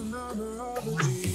another of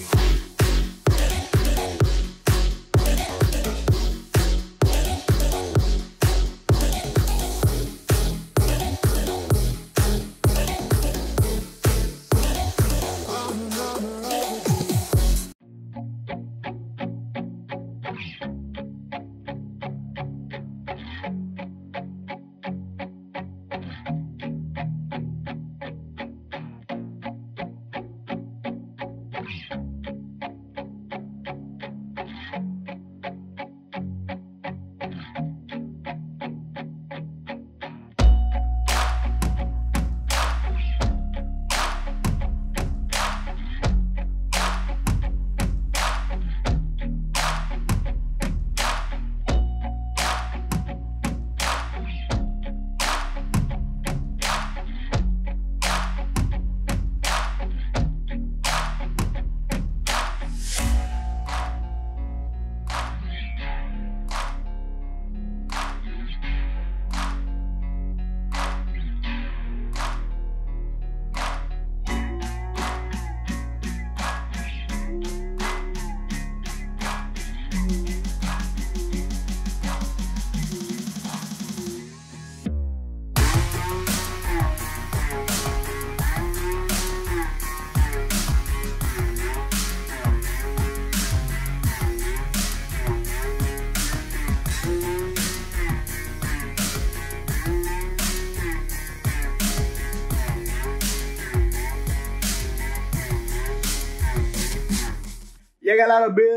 got out of bed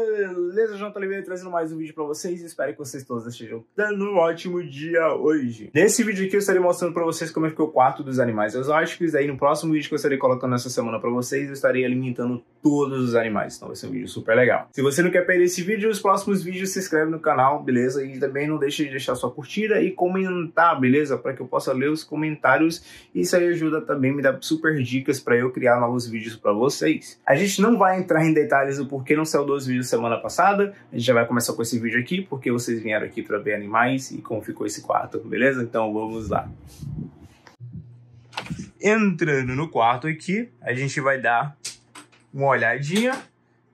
beleza? Eu, Jonathan trazendo mais um vídeo pra vocês. Espero que vocês todos estejam dando um ótimo dia hoje. Nesse vídeo aqui eu estarei mostrando pra vocês como é que o quarto dos animais exóticos. Daí no próximo vídeo que eu estarei colocando essa semana pra vocês, eu estarei alimentando todos os animais. Então vai ser um vídeo super legal. Se você não quer perder esse vídeo, os próximos vídeos se inscreve no canal, beleza? E também não deixe de deixar sua curtida e comentar, beleza? Para que eu possa ler os comentários. Isso aí ajuda também, me dá super dicas para eu criar novos vídeos para vocês. A gente não vai entrar em detalhes do porquê não saiu dois vídeos semana passada, nada. A gente já vai começar com esse vídeo aqui, porque vocês vieram aqui para ver animais e como ficou esse quarto, beleza? Então vamos lá. Entrando no quarto aqui, a gente vai dar uma olhadinha,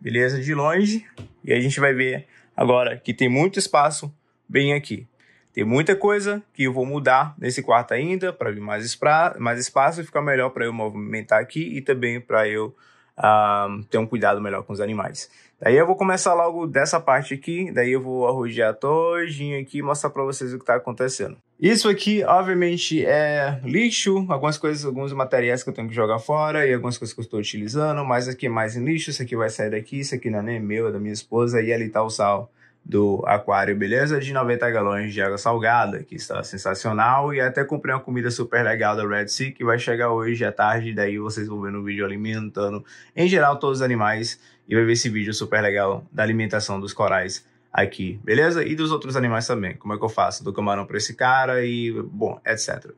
beleza? De longe. E a gente vai ver agora que tem muito espaço bem aqui. Tem muita coisa que eu vou mudar nesse quarto ainda para vir mais, mais espaço e ficar melhor para eu movimentar aqui e também para eu uh, ter um cuidado melhor com os animais. Daí eu vou começar logo dessa parte aqui, daí eu vou arrojar todinho aqui e mostrar para vocês o que está acontecendo. Isso aqui, obviamente, é lixo, algumas coisas, alguns materiais que eu tenho que jogar fora e algumas coisas que eu estou utilizando, mas aqui é mais em lixo, isso aqui vai sair daqui, isso aqui não é nem meu, é da minha esposa e ali tá o sal do aquário Beleza de 90 galões de água salgada, que está sensacional, e até comprei uma comida super legal da Red Sea, que vai chegar hoje à tarde, daí vocês vão ver no vídeo alimentando, em geral, todos os animais, e vai ver esse vídeo super legal da alimentação dos corais aqui, beleza? E dos outros animais também, como é que eu faço, do camarão para esse cara e, bom, etc.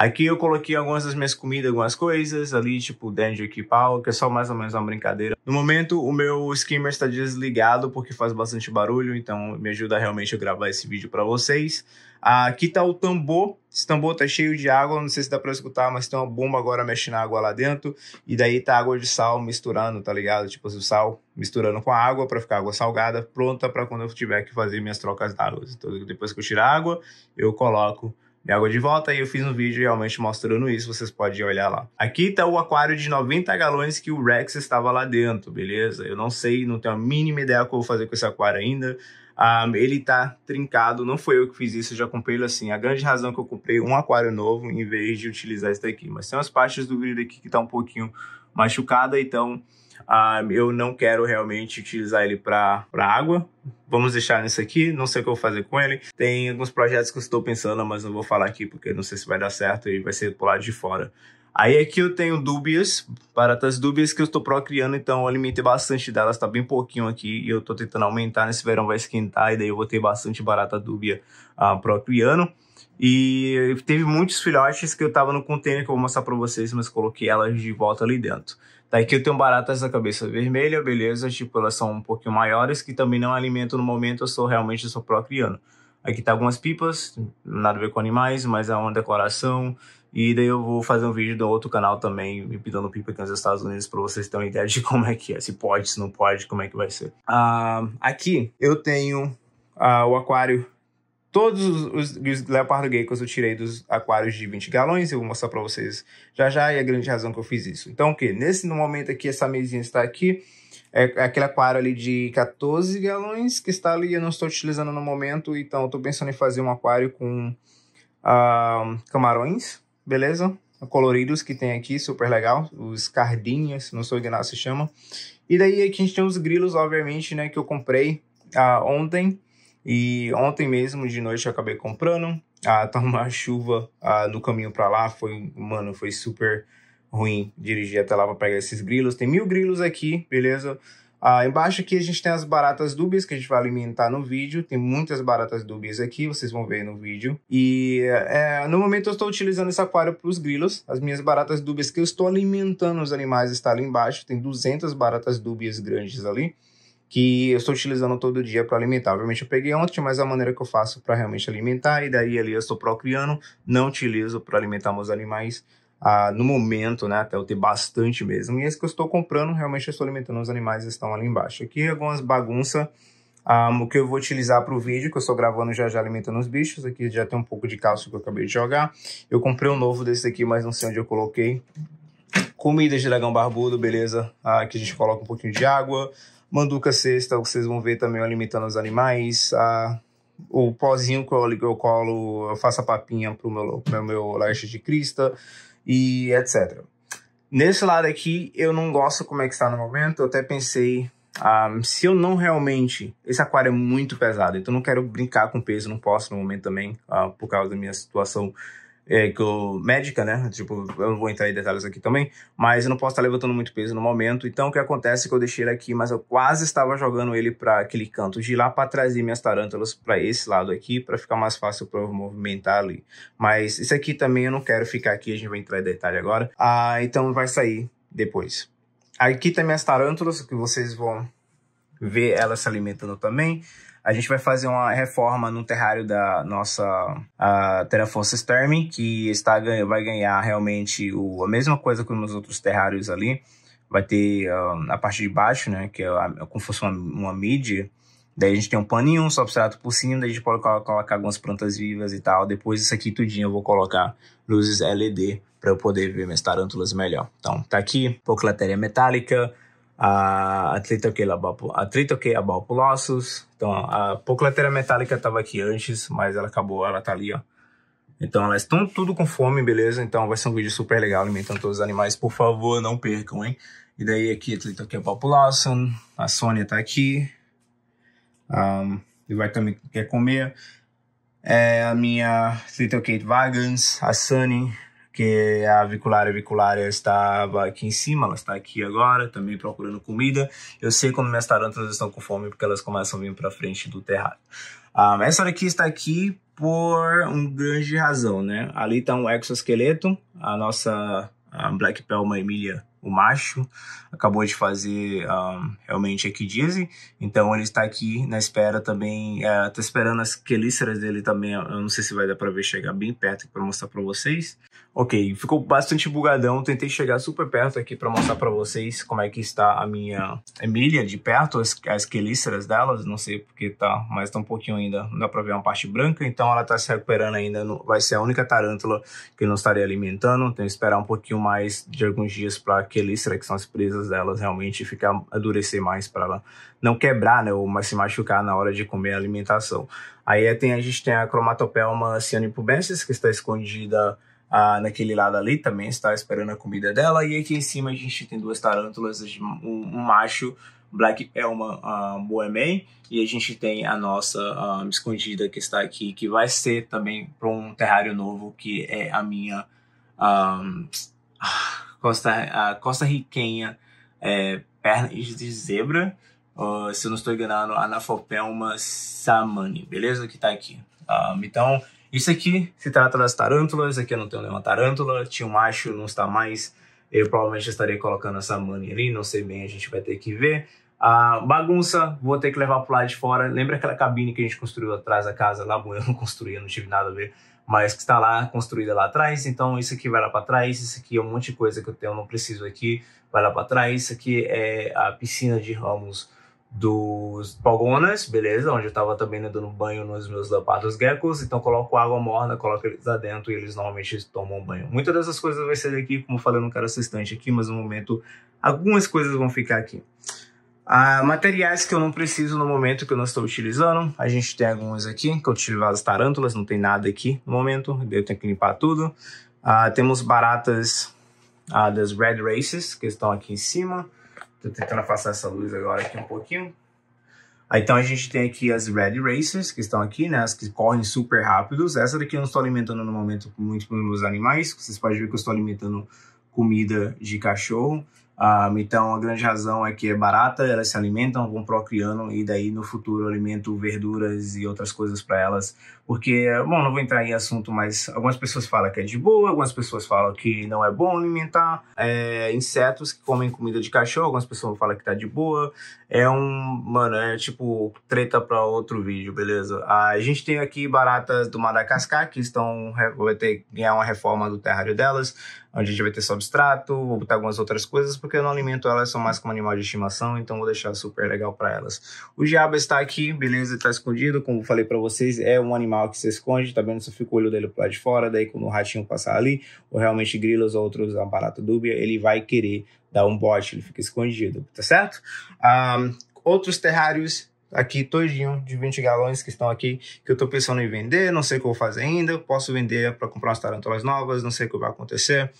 Aqui eu coloquei algumas das minhas comidas, algumas coisas ali, tipo Danger e pau, que é só mais ou menos uma brincadeira. No momento, o meu skimmer está desligado porque faz bastante barulho, então me ajuda realmente a gravar esse vídeo para vocês. Aqui tá o tambor. Esse tambor tá cheio de água, não sei se dá pra escutar, mas tem uma bomba agora mexendo a água lá dentro. E daí tá água de sal misturando, tá ligado? Tipo assim, o sal misturando com a água para ficar água salgada, pronta para quando eu tiver que fazer minhas trocas d'água. Então depois que eu tirar a água, eu coloco de água de volta e eu fiz um vídeo realmente mostrando isso, vocês podem olhar lá. Aqui tá o aquário de 90 galões que o Rex estava lá dentro, beleza? Eu não sei, não tenho a mínima ideia o que eu vou fazer com esse aquário ainda. Um, ah, ele tá trincado, não foi eu que fiz isso, eu já comprei ele assim. A grande razão é que eu comprei um aquário novo em vez de utilizar esse daqui. Mas tem umas partes do vidro aqui que tá um pouquinho machucada, então ah, eu não quero realmente utilizar ele para água. Vamos deixar nisso aqui, não sei o que eu vou fazer com ele. Tem alguns projetos que eu estou pensando, mas não vou falar aqui porque não sei se vai dar certo e vai ser pro lado de fora. Aí aqui eu tenho dúbias, baratas dúbias que eu estou procriando, então eu alimentei bastante delas, está bem pouquinho aqui e eu estou tentando aumentar, nesse verão vai esquentar e daí eu vou ter bastante barata dúbia uh, procriando. E teve muitos filhotes que eu estava no container que eu vou mostrar para vocês, mas coloquei elas de volta ali dentro. Daí que eu tenho baratas da cabeça vermelha, beleza, tipo, elas são um pouquinho maiores, que também não alimento no momento, eu sou realmente só sou procriano. Aqui tá algumas pipas, nada a ver com animais, mas é uma decoração. E daí eu vou fazer um vídeo do outro canal também, me pedindo pipa aqui nos Estados Unidos, para vocês terem uma ideia de como é que é, se pode, se não pode, como é que vai ser. Uh, aqui eu tenho uh, o aquário Todos os, os leopardo que eu tirei dos aquários de 20 galões, eu vou mostrar para vocês já já, e a grande razão que eu fiz isso. Então, o que? Nesse momento aqui, essa mesinha está aqui, é, é aquele aquário ali de 14 galões que está ali, eu não estou utilizando no momento, então estou pensando em fazer um aquário com uh, camarões, beleza? Coloridos que tem aqui, super legal, os cardinhas, não sou enganado se chama. E daí aqui a gente tem os grilos, obviamente, né, que eu comprei uh, ontem, e ontem mesmo, de noite, eu acabei comprando. Ah, tá uma chuva ah, no caminho para lá. Foi, mano, foi super ruim dirigir até lá para pegar esses grilos. Tem mil grilos aqui, beleza? Ah, embaixo aqui a gente tem as baratas dúbias que a gente vai alimentar no vídeo. Tem muitas baratas dúbias aqui, vocês vão ver no vídeo. E é, no momento eu estou utilizando esse aquário para os grilos. As minhas baratas dúbias que eu estou alimentando os animais está ali embaixo. Tem 200 baratas dúbias grandes ali que eu estou utilizando todo dia para alimentar. Obviamente eu peguei ontem, mas a maneira que eu faço para realmente alimentar, e daí ali eu estou procriando, não utilizo para alimentar meus animais ah, no momento, né, até eu ter bastante mesmo. E esse é que eu estou comprando, realmente eu estou alimentando os animais estão ali embaixo. Aqui algumas bagunça um, ah, o que eu vou utilizar para o vídeo, que eu estou gravando já já alimentando os bichos. Aqui já tem um pouco de cálcio que eu acabei de jogar. Eu comprei um novo desse aqui, mas não sei onde eu coloquei. Comida de dragão barbudo, beleza? Ah, aqui a gente coloca um pouquinho de água. Manduca cesta vocês vão ver também Alimentando os Animais, a, o pozinho que eu, eu colo, eu faço a papinha pro meu, meu lanche de crista e etc. Nesse lado aqui, eu não gosto como é que está no momento, eu até pensei, um, ah, se eu não realmente... Esse aquário é muito pesado, então não quero brincar com peso, não posso no momento também, uh, por causa da minha situação é, que eu, médica, né? Tipo, eu não vou entrar em detalhes aqui também, mas eu não posso estar levantando muito peso no momento. Então, o que acontece é que eu deixei ele aqui, mas eu quase estava jogando ele para aquele canto de lá para trazer minhas tarântulas para esse lado aqui, para ficar mais fácil para eu movimentar ali. Mas isso aqui também eu não quero ficar aqui, a gente vai entrar em detalhe agora. Ah, então vai sair depois. Aqui também as tarântulas, que vocês vão ver elas se alimentando também. A gente vai fazer uma reforma no terrário da nossa Terra Terraforce Storm, que está, vai ganhar realmente o, a mesma coisa que nos outros terrários ali. Vai ter uh, a parte de baixo, né, que é, é como se fosse uma, uma mídia, Daí a gente tem um paninho, um substrato por cima, daí a gente pode colocar algumas plantas vivas e tal. Depois isso aqui tudinho eu vou colocar luzes LED para eu poder ver minhas tarântulas melhor. Então, tá aqui, Poclatéria metálica, a Atletoquelabapulosus. Então, a Pocletera metálica estava aqui antes, mas ela acabou, ela tá ali, ó. Então, elas estão tudo com fome, beleza? Então, vai ser um vídeo super legal alimentando todos os animais. Por favor, não percam, hein? E daí aqui, Atletoquelabapulosus. A Sônia tá aqui. Um, vai também quer comer. É a minha Little Kate Vagans, a Sunny, que a Viculária Viculária estava aqui em cima, ela está aqui agora, também procurando comida. Eu sei quando minhas tarantas estão com fome porque elas começam a vir para frente do terrário. Um, ah, essa daqui está aqui por um grande razão, né? Ali está um exoesqueleto, a nossa a Black Pelma Emília o macho acabou de fazer um, ah, realmente aqui dizem então ele está aqui na espera também está é, esperando as quelíceras dele também eu não sei se vai dar para ver chegar bem perto para mostrar para vocês Ok, ficou bastante bugadão. Tentei chegar super perto aqui para mostrar para vocês como é que está a minha Emília de perto, as, as quelíceras delas, não sei porque tá, mas tá um pouquinho ainda, não dá para ver uma parte branca, então ela tá se recuperando ainda, não, vai ser a única tarântula que não estarei alimentando, que esperar um pouquinho mais de alguns dias para a quelícera, que são as presas delas, realmente ficar adurecer mais para ela não quebrar, né, ou se machucar na hora de comer a alimentação. Aí é, tem, a gente tem a Chromatopelma cianipubensis, que está escondida ah, naquele lado ali também está esperando a comida dela. E aqui em cima a gente tem duas tarântulas, um, um macho Black é uma Bohemian e a gente tem a nossa um, escondida que está aqui, que vai ser também para um terrário novo, que é a minha um, costa, a costa riquenha é, de zebra, uh, se eu não estou enganado, Anafopelma samani, beleza? Que está aqui. Um, ah, então, isso aqui se trata das tarântulas, aqui eu não tenho nenhuma tarântula, tinha um macho, não está mais. Eu provavelmente estarei colocando essa money ali, não sei bem, a gente vai ter que ver. A bagunça, vou ter que levar o lado de fora. Lembra aquela cabine que a gente construiu atrás da casa lá? Bom, eu não construí, não tive nada a ver, mas que está lá, construída lá atrás. Então, isso aqui vai lá para trás, isso aqui é um monte de coisa que eu tenho, não preciso aqui, vai lá para trás. Isso aqui é a piscina de ramos dos pogonas, beleza? Onde eu tava também né, dando banho nos meus leopardos geckos. Então coloco água morna, coloco eles lá dentro e eles normalmente tomam banho. Muitas dessas coisas vai ser daqui, como eu falei, eu não quero aqui, mas no momento algumas coisas vão ficar aqui. Ah, materiais que eu não preciso no momento que eu não estou utilizando. A gente tem alguns aqui, que eu tive as tarântulas, não tem nada aqui no momento, eu tenho que limpar tudo. Ah, temos baratas ah, das Red Races, que estão aqui em cima. Tô tentando afastar essa luz agora aqui um pouquinho. Aí, então a gente tem aqui as Red Racers, que estão aqui, né? As que correm super rápidos. Essa daqui eu não estou alimentando no momento muito com meus animais. Vocês podem ver que eu estou alimentando comida de cachorro. Um, ah, então, a grande razão é que é barata, elas se alimentam, vão procriando e daí no futuro eu alimento verduras e outras coisas para elas. Porque, bom, não vou entrar em assunto, mas algumas pessoas falam que é de boa, algumas pessoas falam que não é bom alimentar é, insetos que comem comida de cachorro, algumas pessoas falam que tá de boa. É um, mano, é tipo treta para outro vídeo, beleza? A gente tem aqui baratas do Madagascar que estão, vai ter que ganhar uma reforma do terrário delas onde a gente vai ter substrato, vou botar algumas outras coisas, porque eu não alimento elas, são mais como animal de estimação, então vou deixar super legal para elas. O diabo está aqui, beleza, está escondido, como falei para vocês, é um animal que se esconde, tá vendo? Só fica o olho dele para de fora, daí quando o ratinho passar ali, ou realmente grilos ou outros, a barata dúbia, ele vai querer dar um bote, ele fica escondido, tá certo? Um, outros terrários aqui todinho de 20 galões que estão aqui, que eu estou pensando em vender, não sei o que eu vou fazer ainda, posso vender para comprar umas tarantulas novas, não sei o que vai acontecer,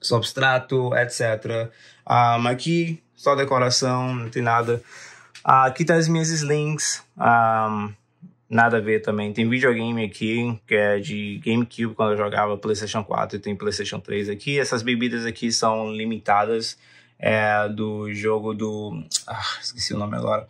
substrato, etc. Um, ah, aqui, só decoração, não tem nada. Uh, aqui tá as minhas slings. Um, ah, nada a ver também. Tem videogame aqui, que é de GameCube, quando eu jogava PlayStation 4, e tem PlayStation 3 aqui. Essas bebidas aqui são limitadas é, do jogo do. Ah, esqueci o nome agora.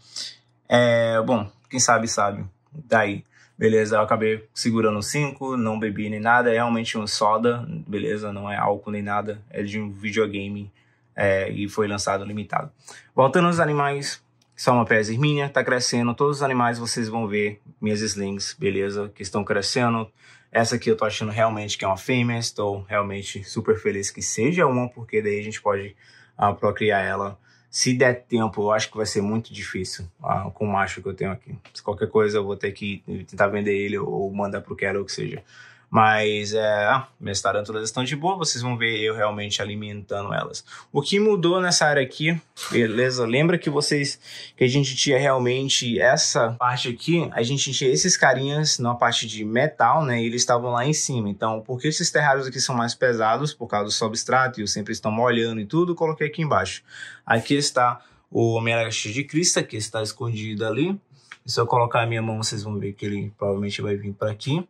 É, bom, quem sabe, sabe. Daí. Beleza, eu acabei segurando 5, não bebi nem nada, é realmente um soda, beleza, não é álcool nem nada, é de um videogame é, e foi lançado limitado. Voltando aos animais, só uma pés hermínia, tá crescendo, todos os animais vocês vão ver, minhas slings, beleza, que estão crescendo. Essa aqui eu tô achando realmente que é uma fêmea, estou realmente super feliz que seja uma, porque daí a gente pode ah, procriar ela se der tempo, eu acho que vai ser muito difícil ah, com o macho que eu tenho aqui. Se qualquer coisa, eu vou ter que tentar vender ele ou mandar pro Quero, ou que seja. Mas é, ah, minhas tarântulas estão de boa, vocês vão ver eu realmente alimentando elas. O que mudou nessa área aqui, beleza? Lembra que vocês que a gente tinha realmente essa parte aqui, a gente tinha esses carinhas na parte de metal, né? E eles estavam lá em cima. Então, porque esses terrários aqui são mais pesados por causa do substrato e eu sempre estão molhando e tudo, coloquei aqui embaixo. Aqui está o Homem-Aranha de Crista, que está escondido ali. Se eu colocar a minha mão, vocês vão ver que ele provavelmente vai vir para aqui.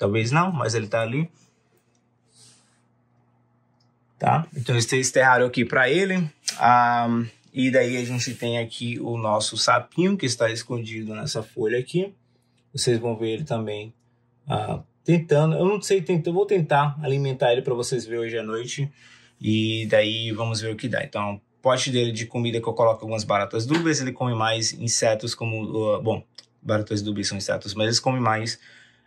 Talvez não, mas ele está ali. Tá? Então, esse terrário aqui para ele. e daí a gente tem aqui o nosso sapinho que está escondido nessa folha aqui. Vocês vão ver ele também ah, tentando. Eu não sei, tento, vou tentar alimentar ele para vocês verem hoje à noite. E daí vamos ver o que dá. Então, pote dele de comida que eu coloco algumas baratas dúvidas. Ele come mais insetos como... Ah, bom, baratas dúvidas são insetos, mas eles comem mais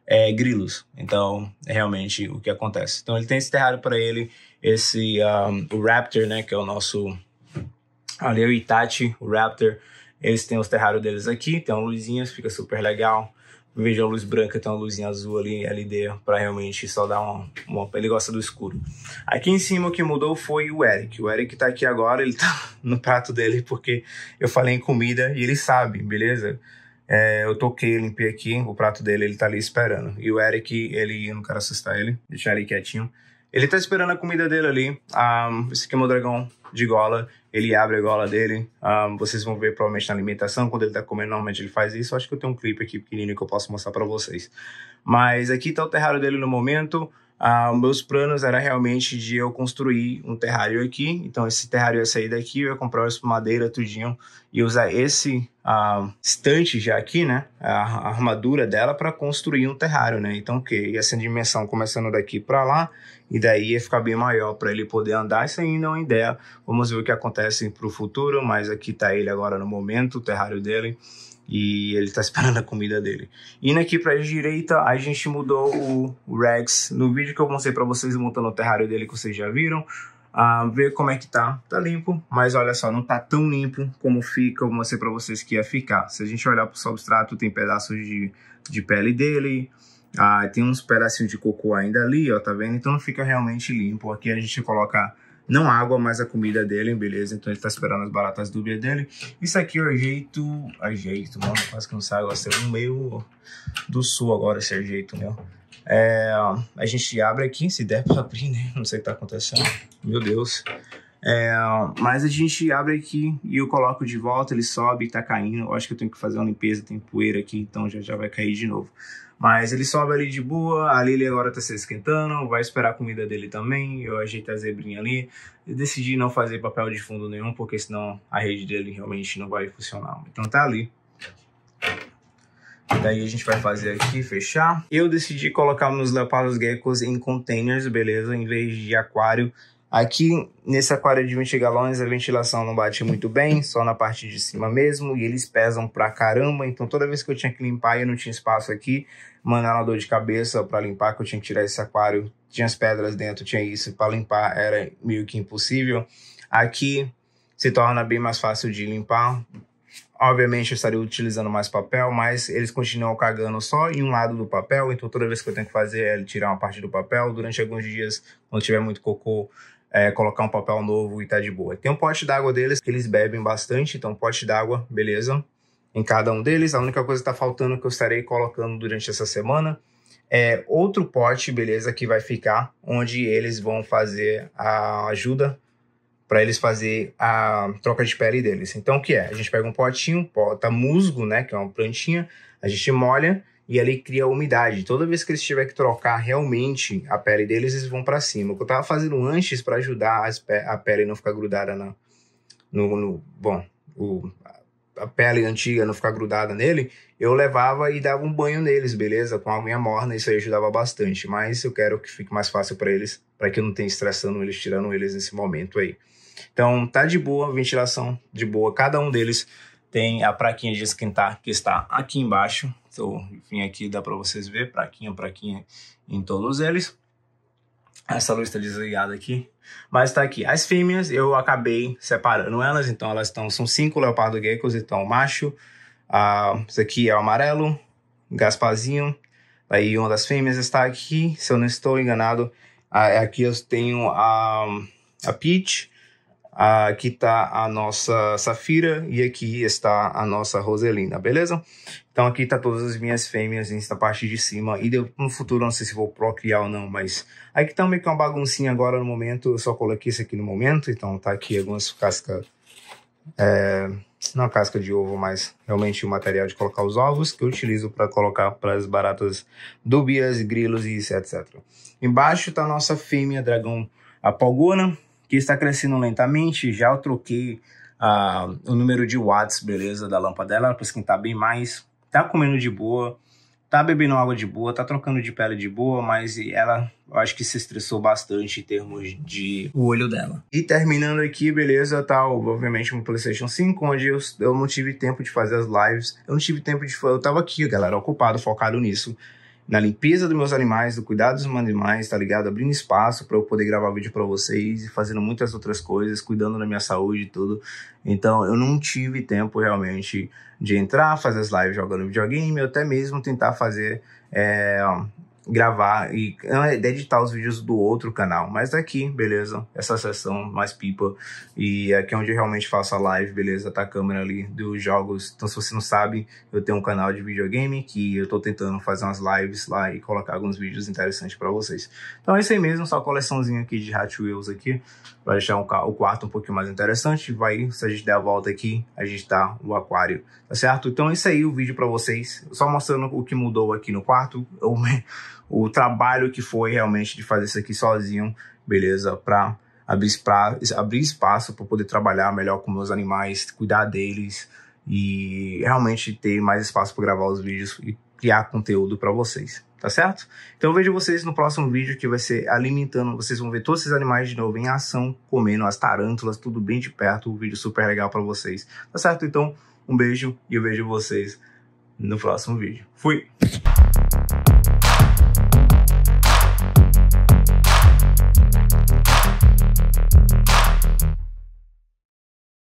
é, grilos. Então, é realmente o que acontece. Então, ele tem esse terrário para ele, esse um, o Raptor, né, que é o nosso ali é o Itachi, o Raptor. Eles têm os terrários deles aqui, tem uma luzinha, fica super legal. Veja a luz branca, tem uma luzinha azul ali, LD, para realmente só dar uma, uma. Ele gosta do escuro. Aqui em cima o que mudou foi o Eric. O Eric tá aqui agora, ele tá no prato dele porque eu falei em comida e ele sabe, beleza? É, eu toquei, limpei aqui, o prato dele, ele tá ali esperando. E o Eric, ele, eu não quero assustar ele, deixar ele quietinho. Ele tá esperando a comida dele ali. Um, ah, esse aqui é o meu dragão de gola. Ele abre a gola dele. Um, ah, vocês vão ver provavelmente na alimentação, quando ele tá comendo, normalmente ele faz isso. Acho que eu tenho um clipe aqui pequenino que eu posso mostrar para vocês. Mas aqui tá o terrário dele no momento. Ah, meus planos era realmente de eu construir um terrário aqui. Então, esse terrário ia sair daqui, eu ia comprar as madeira, tudinho, e usar esse ah, estante já aqui, né? A, armadura dela para construir um terrário, né? Então, o que? Ia ser dimensão começando daqui para lá, e daí ia ficar bem maior para ele poder andar. Isso ainda é uma ideia. Vamos ver o que acontece para o futuro, mas aqui está ele agora no momento, o terrário dele e ele tá esperando a comida dele. Indo aqui pra direita, a gente mudou o Rex. No vídeo que eu mostrei pra vocês montando o terrário dele, que vocês já viram, ah, ver como é que tá. Tá limpo, mas olha só, não tá tão limpo como fica. Eu mostrei pra vocês que ia ficar. Se a gente olhar pro substrato, tem pedaços de, de pele dele, ah, tem uns pedacinhos de cocô ainda ali, ó, tá vendo? Então não fica realmente limpo. Aqui a gente coloca não água, mas a comida dele, beleza? Então ele tá esperando as baratas dúvidas dele. Isso aqui eu é jeito, ajeito, é mano, quase que não sai, agora no é meio do sul agora esse jeito meu. É, a gente abre aqui, se der pra abrir, né? Não sei o que tá acontecendo, meu Deus. É, mas a gente abre aqui e eu coloco de volta, ele sobe, tá caindo. Eu acho que eu tenho que fazer uma limpeza, tem poeira aqui, então já já vai cair de novo. Mas ele sobe ali de boa, a Lily agora tá se esquentando, vai esperar a comida dele também, eu ajeitei a zebrinha ali. Eu decidi não fazer papel de fundo nenhum, porque senão a rede dele realmente não vai funcionar. Então tá ali. Daí a gente vai fazer aqui, fechar. Eu decidi colocar meus leopardos geckos em containers, beleza? Em vez de aquário. Aqui, nesse aquário de 20 galões, a ventilação não bate muito bem, só na parte de cima mesmo, e eles pesam pra caramba, então toda vez que eu tinha que limpar, eu não tinha espaço aqui, mandar uma dor de cabeça para limpar, que eu tinha que tirar esse aquário, tinha as pedras dentro, tinha isso, para limpar era meio que impossível. Aqui se torna bem mais fácil de limpar. Obviamente eu estaria utilizando mais papel, mas eles continuam cagando só em um lado do papel, então toda vez que eu tenho que fazer é tirar uma parte do papel. Durante alguns dias, quando tiver muito cocô, é, colocar um papel novo e tá de boa. Tem um pote d'água deles que eles bebem bastante, então pote d'água, beleza em cada um deles. A única coisa que está faltando que eu estarei colocando durante essa semana é outro pote, beleza, que vai ficar onde eles vão fazer a ajuda para eles fazer a troca de pele deles. Então, o que é? A gente pega um potinho, bota musgo, né, que é uma plantinha, a gente molha e ali cria umidade. Toda vez que eles tiverem que trocar realmente a pele deles, eles vão para cima. O que eu tava fazendo antes para ajudar a pele não ficar grudada na, no, no bom, o, a pele antiga não ficar grudada nele, eu levava e dava um banho neles, beleza? Com minha morna, isso aí ajudava bastante. Mas eu quero que fique mais fácil para eles, para que eu não tenha estressando eles, tirando eles nesse momento aí. Então tá de boa, ventilação de boa. Cada um deles tem a praquinha de esquentar que está aqui embaixo. Então, enfim, aqui dá para vocês ver, praquinha, praquinha em todos eles. Essa luz está desligada aqui. Mas está aqui. As fêmeas, eu acabei separando elas. Então, elas estão... São cinco leopardo geckos. Então, macho. isso aqui é o amarelo. gaspazinho. Aí, uma das fêmeas está aqui. Se eu não estou enganado, é aqui eu tenho a, a Peach. aqui está a nossa Safira. E aqui está a nossa Roselina, beleza? Então aqui tá todas as minhas fêmeas nessa parte de cima. E no futuro, não sei se vou procriar ou não, mas... Aí que tá meio que uma baguncinha agora no momento. Eu só coloquei isso aqui no momento. Então tá aqui algumas cascas... É, não casca de ovo, mas realmente o material de colocar os ovos que eu utilizo para colocar para as baratas dúbias, grilos e etc. Embaixo está a nossa fêmea dragão apalgona, que está crescendo lentamente. Já eu troquei ah, o número de watts, beleza, da lâmpada dela para esquentar bem mais tá comendo de boa, tá bebendo água de boa, tá trocando de pele de boa, mas ela, eu acho que se estressou bastante em termos de o olho dela. E terminando aqui, beleza, tá, obviamente um PlayStation 5, onde eu, eu não tive tempo de fazer as lives, eu não tive tempo de, eu tava aqui, galera, ocupado, focado nisso na limpeza dos meus animais, do cuidado dos meus animais, tá ligado? Abrindo espaço para eu poder gravar vídeo para vocês e fazendo muitas outras coisas, cuidando da minha saúde e tudo. Então, eu não tive tempo realmente de entrar, fazer as lives jogando videogame, ou até mesmo tentar fazer é, gravar e é editar os vídeos do outro canal, mas tá aqui, beleza? Essa sessão mais pipa e aqui é onde eu realmente faço a live, beleza? Tá a câmera ali dos jogos. Então se você não sabe, eu tenho um canal de videogame que eu tô tentando fazer umas lives lá e colocar alguns vídeos interessantes para vocês. Então é isso aí mesmo, só a coleçãozinha aqui de Hot Wheels aqui para deixar um, o quarto um pouquinho mais interessante. Vai, se a gente der a volta aqui, a gente tá o aquário, tá certo? Então é isso aí o vídeo para vocês, só mostrando o que mudou aqui no quarto. Eu o trabalho que foi realmente de fazer isso aqui sozinho, beleza? Para abrir, pra, abrir espaço para poder trabalhar melhor com meus animais, cuidar deles e realmente ter mais espaço para gravar os vídeos e criar conteúdo para vocês, tá certo? Então eu vejo vocês no próximo vídeo que vai ser alimentando, vocês vão ver todos esses animais de novo em ação, comendo as tarântulas, tudo bem de perto, um vídeo super legal para vocês, tá certo? Então um beijo e eu vejo vocês no próximo vídeo. Fui!